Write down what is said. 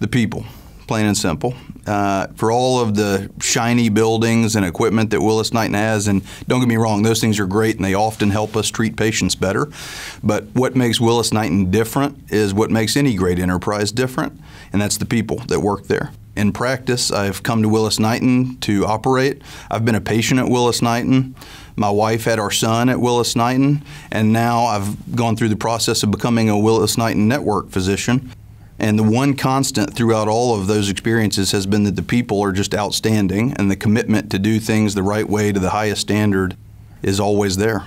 The people, plain and simple. Uh, for all of the shiny buildings and equipment that Willis Knighton has, and don't get me wrong, those things are great and they often help us treat patients better. But what makes Willis Knighton different is what makes any great enterprise different, and that's the people that work there. In practice, I've come to Willis Knighton to operate. I've been a patient at Willis Knighton. My wife had our son at Willis Knighton, and now I've gone through the process of becoming a Willis Knighton network physician. And the one constant throughout all of those experiences has been that the people are just outstanding and the commitment to do things the right way to the highest standard is always there.